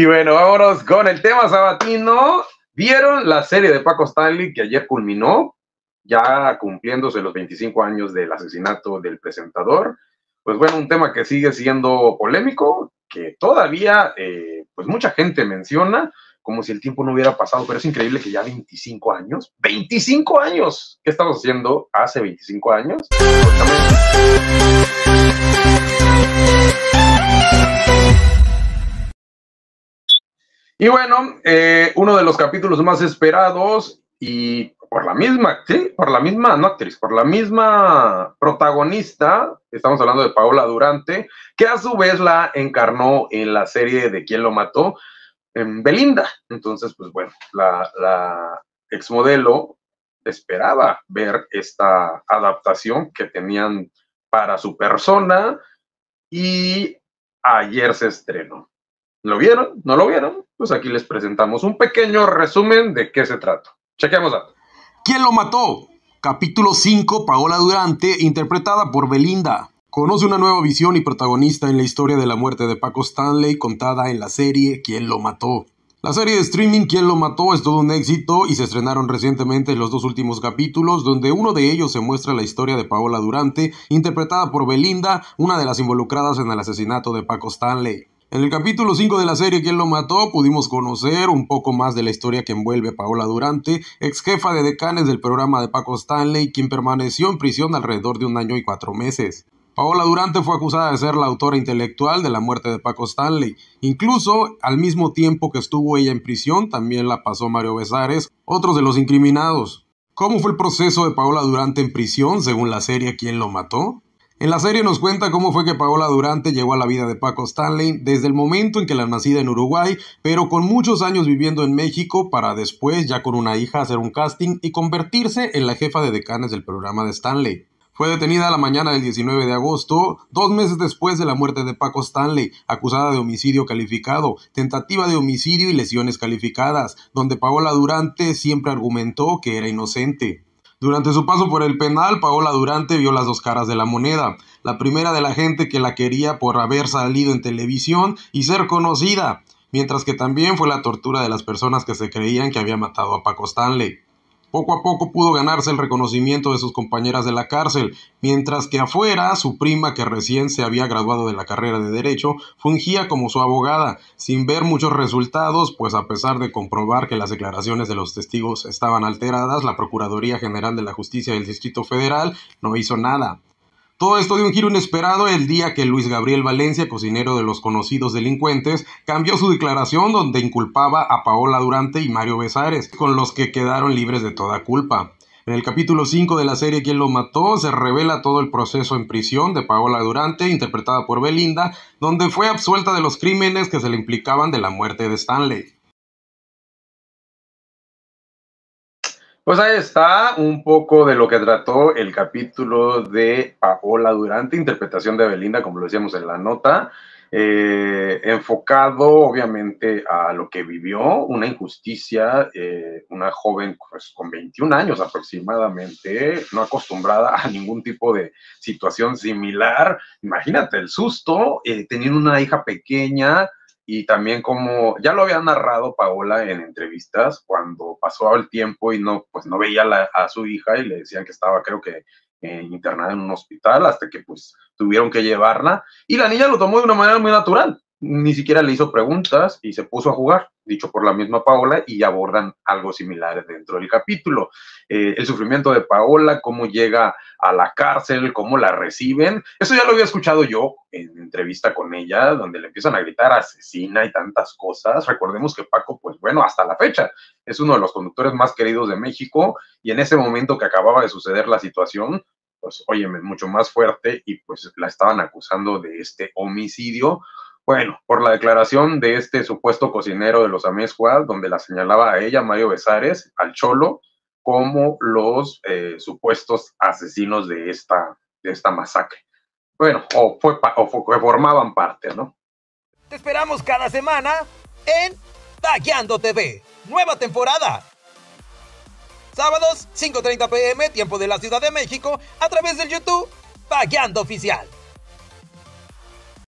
Y bueno, vámonos con el tema sabatino. ¿Vieron la serie de Paco Stanley que ayer culminó? Ya cumpliéndose los 25 años del asesinato del presentador. Pues bueno, un tema que sigue siendo polémico, que todavía eh, pues mucha gente menciona, como si el tiempo no hubiera pasado, pero es increíble que ya 25 años, 25 años, ¿qué estamos haciendo hace 25 años? Y bueno, eh, uno de los capítulos más esperados y por la misma, sí, por la misma no actriz, por la misma protagonista, estamos hablando de Paola Durante, que a su vez la encarnó en la serie de Quién lo mató, en em, Belinda. Entonces, pues bueno, la, la exmodelo esperaba ver esta adaptación que tenían para su persona y ayer se estrenó. ¿Lo vieron? ¿No lo vieron? pues aquí les presentamos un pequeño resumen de qué se trata. Chequemos. A... ¿Quién lo mató? Capítulo 5, Paola Durante, interpretada por Belinda. Conoce una nueva visión y protagonista en la historia de la muerte de Paco Stanley contada en la serie ¿Quién lo mató? La serie de streaming ¿Quién lo mató? es todo un éxito y se estrenaron recientemente los dos últimos capítulos donde uno de ellos se muestra la historia de Paola Durante, interpretada por Belinda, una de las involucradas en el asesinato de Paco Stanley. En el capítulo 5 de la serie ¿Quién lo mató? pudimos conocer un poco más de la historia que envuelve a Paola Durante, ex jefa de decanes del programa de Paco Stanley, quien permaneció en prisión alrededor de un año y cuatro meses. Paola Durante fue acusada de ser la autora intelectual de la muerte de Paco Stanley. Incluso, al mismo tiempo que estuvo ella en prisión, también la pasó Mario Besares, otro de los incriminados. ¿Cómo fue el proceso de Paola Durante en prisión, según la serie ¿Quién lo mató? En la serie nos cuenta cómo fue que Paola Durante llegó a la vida de Paco Stanley desde el momento en que la nacida en Uruguay, pero con muchos años viviendo en México para después, ya con una hija, hacer un casting y convertirse en la jefa de decanes del programa de Stanley. Fue detenida la mañana del 19 de agosto, dos meses después de la muerte de Paco Stanley, acusada de homicidio calificado, tentativa de homicidio y lesiones calificadas, donde Paola Durante siempre argumentó que era inocente. Durante su paso por el penal, Paola Durante vio las dos caras de la moneda. La primera de la gente que la quería por haber salido en televisión y ser conocida, mientras que también fue la tortura de las personas que se creían que había matado a Paco Stanley. Poco a poco pudo ganarse el reconocimiento de sus compañeras de la cárcel, mientras que afuera su prima, que recién se había graduado de la carrera de Derecho, fungía como su abogada, sin ver muchos resultados, pues a pesar de comprobar que las declaraciones de los testigos estaban alteradas, la Procuraduría General de la Justicia del Distrito Federal no hizo nada. Todo esto dio un giro inesperado el día que Luis Gabriel Valencia, cocinero de los conocidos delincuentes, cambió su declaración donde inculpaba a Paola Durante y Mario Besares, con los que quedaron libres de toda culpa. En el capítulo 5 de la serie Quién lo mató se revela todo el proceso en prisión de Paola Durante, interpretada por Belinda, donde fue absuelta de los crímenes que se le implicaban de la muerte de Stanley. Pues ahí está un poco de lo que trató el capítulo de Paola Durante, interpretación de Belinda, como lo decíamos en la nota, eh, enfocado obviamente a lo que vivió, una injusticia, eh, una joven pues, con 21 años aproximadamente, no acostumbrada a ningún tipo de situación similar. Imagínate el susto, eh, teniendo una hija pequeña, y también como ya lo había narrado Paola en entrevistas cuando pasó el tiempo y no pues no veía a su hija y le decían que estaba creo que eh, internada en un hospital hasta que pues tuvieron que llevarla y la niña lo tomó de una manera muy natural ni siquiera le hizo preguntas y se puso a jugar, dicho por la misma Paola, y abordan algo similar dentro del capítulo. Eh, el sufrimiento de Paola, cómo llega a la cárcel, cómo la reciben. Eso ya lo había escuchado yo en entrevista con ella, donde le empiezan a gritar asesina y tantas cosas. Recordemos que Paco, pues bueno, hasta la fecha es uno de los conductores más queridos de México y en ese momento que acababa de suceder la situación, pues es mucho más fuerte y pues la estaban acusando de este homicidio bueno, por la declaración de este supuesto cocinero de los Amescuas, donde la señalaba a ella, Mario Besares, al Cholo, como los eh, supuestos asesinos de esta, de esta masacre. Bueno, o, fue formaban parte, ¿no? Te esperamos cada semana en Tallando TV, nueva temporada. Sábados, 5.30 pm, tiempo de la Ciudad de México, a través del YouTube, Tallando Oficial.